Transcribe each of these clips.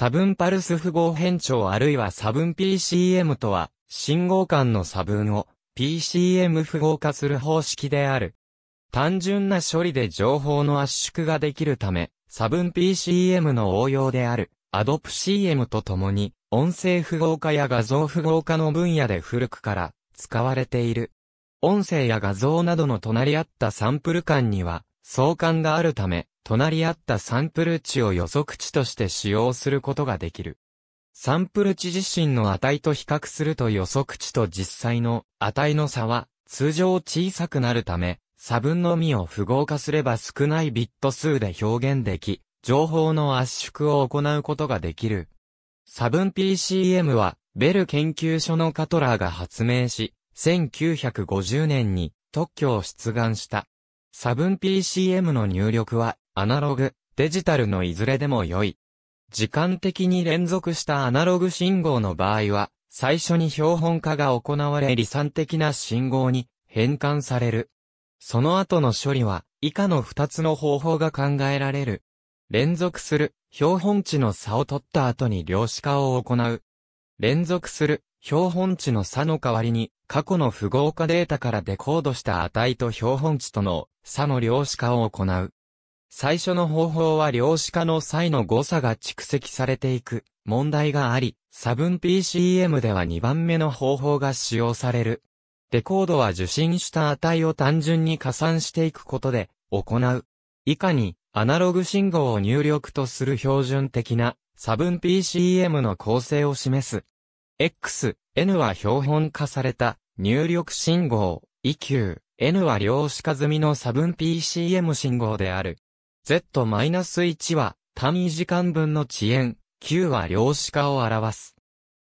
差分パルス符号変調あるいは差分 PCM とは、信号間の差分を PCM 符号化する方式である。単純な処理で情報の圧縮ができるため、差分 PCM の応用である、アドプ CM とともに、音声符号化や画像符号化の分野で古くから使われている。音声や画像などの隣り合ったサンプル間には相関があるため、隣り合ったサンプル値を予測値として使用することができる。サンプル値自身の値と比較すると予測値と実際の値の差は通常小さくなるため、差分のみを符号化すれば少ないビット数で表現でき、情報の圧縮を行うことができる。差分 PCM は、ベル研究所のカトラーが発明し、1950年に特許を出願した。差分 PCM の入力はアナログ、デジタルのいずれでも良い。時間的に連続したアナログ信号の場合は、最初に標本化が行われ理算的な信号に変換される。その後の処理は、以下の2つの方法が考えられる。連続する、標本値の差を取った後に量子化を行う。連続する、標本値の差の代わりに、過去の符号化データからデコードした値と標本値との差の量子化を行う。最初の方法は量子化の際の誤差が蓄積されていく問題があり、差分 PCM では2番目の方法が使用される。デコードは受信した値を単純に加算していくことで行う。以下にアナログ信号を入力とする標準的な差分 PCM の構成を示す。X、N は標本化された入力信号、EQ、N は量子化済みの差分 PCM 信号である。Z-1 は単位時間分の遅延、Q は量子化を表す。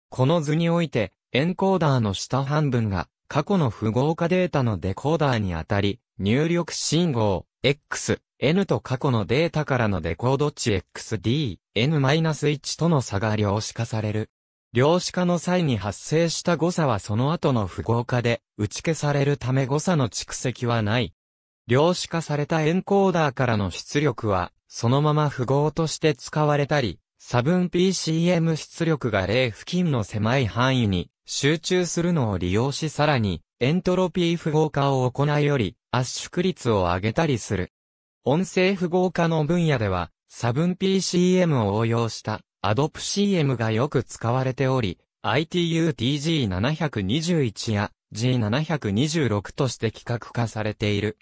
この図において、エンコーダーの下半分が過去の符号化データのデコーダーにあたり、入力信号、X、N と過去のデータからのデコード値 XD、N-1 との差が量子化される。量子化の際に発生した誤差はその後の符号化で打ち消されるため誤差の蓄積はない。量子化されたエンコーダーからの出力は、そのまま符号として使われたり、差分 PCM 出力が0付近の狭い範囲に集中するのを利用しさらに、エントロピー符号化を行いより、圧縮率を上げたりする。音声符号化の分野では、差分 PCM を応用したアドプ CM がよく使われており、ITU-TG721 や G726 として規格化されている。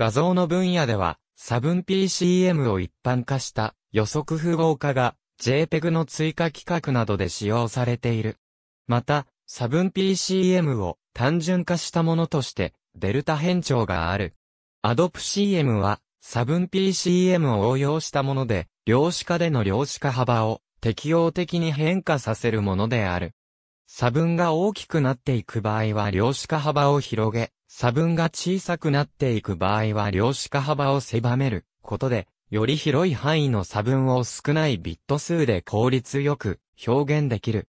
画像の分野では、差分 p c m を一般化した予測符号化が JPEG の追加規格などで使用されている。また、差分 p c m を単純化したものとしてデルタ変調がある。AdopCM は差分 p c m を応用したもので、量子化での量子化幅を適応的に変化させるものである。差分が大きくなっていく場合は量子化幅を広げ、差分が小さくなっていく場合は量子化幅を狭めることで、より広い範囲の差分を少ないビット数で効率よく表現できる。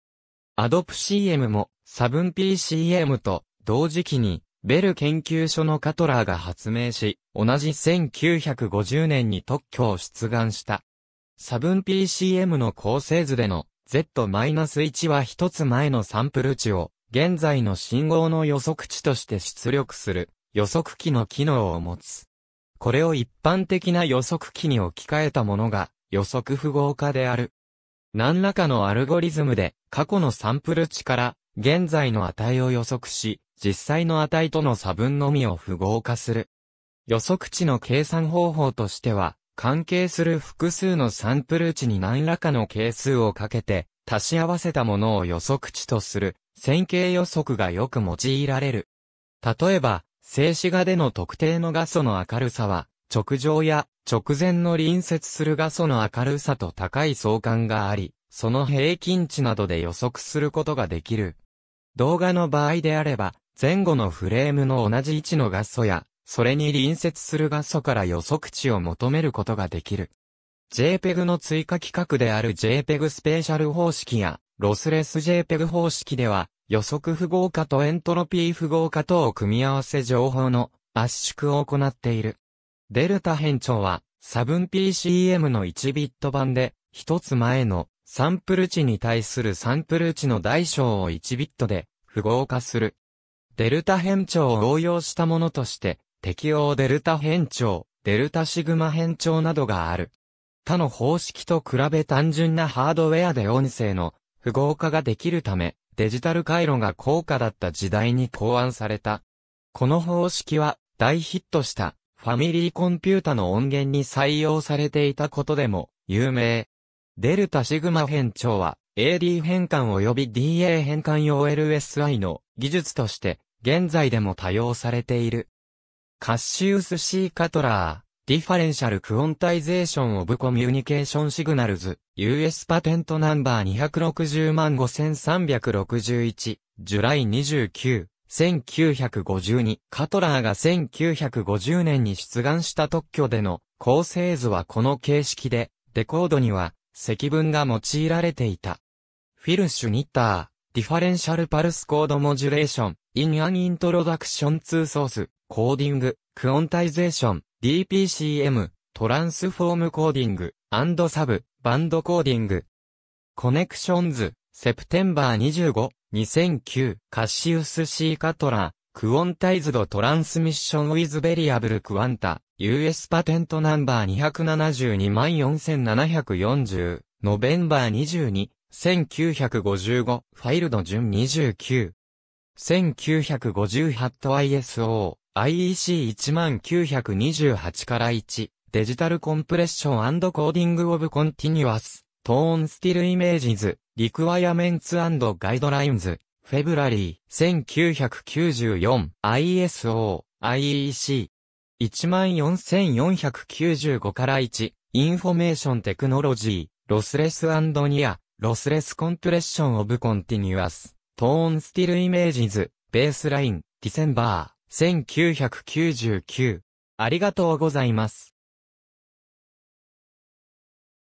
アドプ CM も差分 PCM と同時期にベル研究所のカトラーが発明し、同じ1950年に特許を出願した。差分 PCM の構成図での Z-1 は一つ前のサンプル値を現在の信号の予測値として出力する予測器の機能を持つ。これを一般的な予測器に置き換えたものが予測符号化である。何らかのアルゴリズムで過去のサンプル値から現在の値を予測し、実際の値との差分のみを符号化する。予測値の計算方法としては、関係する複数のサンプル値に何らかの係数をかけて、足し合わせたものを予測値とする線形予測がよく用いられる。例えば、静止画での特定の画素の明るさは、直上や直前の隣接する画素の明るさと高い相関があり、その平均値などで予測することができる。動画の場合であれば、前後のフレームの同じ位置の画素や、それに隣接する画素から予測値を求めることができる。JPEG の追加規格である JPEG スペーシャル方式やロスレス JPEG 方式では、予測符号化とエントロピー符号化等を組み合わせ情報の圧縮を行っている。デルタ変調は、差分 PCM の1ビット版で、一つ前のサンプル値に対するサンプル値の大小を1ビットで符号化する。デルタ変調を応用したものとして、適応デルタ変調、デルタシグマ変調などがある。他の方式と比べ単純なハードウェアで音声の符号化ができるため、デジタル回路が高価だった時代に考案された。この方式は大ヒットしたファミリーコンピュータの音源に採用されていたことでも有名。デルタシグマ変調は AD 変換及び DA 変換用 LSI の技術として現在でも多用されている。カッシウス・シー・カトラー。ディファレンシャルクオンタイゼーションオブコミュニケーションシグナルズ、US パテントナンバー260万5361、ジュライ29、1952、カトラーが1950年に出願した特許での構成図はこの形式で、デコードには積分が用いられていた。フィル・シュニッター、ディファレンシャルパルスコードモジュレーション、インアンイントロダクションツーソース、コーディング、クオンタイゼーション、DPCM、トランスフォームコーディング、サブ、バンドコーディング。コネクションズ、セプテンバー25、2009、カシウス・シーカトラ、クオンタイズド・トランスミッション・ウィズ・ベリアブル・クワンタ、US パテントナンバー2724740、ノベンバー22、1955、ファイルド順29。1950ハット ISO、IEC1928 から1、デジタルコンプレッションコーディングオブコンティニュアス、トーンスティルイメージズ、リクワイアメンツガイドラインズ、フェブラリー、1994、ISO、IEC、14495から1、インフォメーションテクノロジー、ロスレスニア、ロスレスコンプレッションオブコンティニュアス、トーンスティルイメージズ、ベースライン、ディセンバー、1999。ありがとうございます。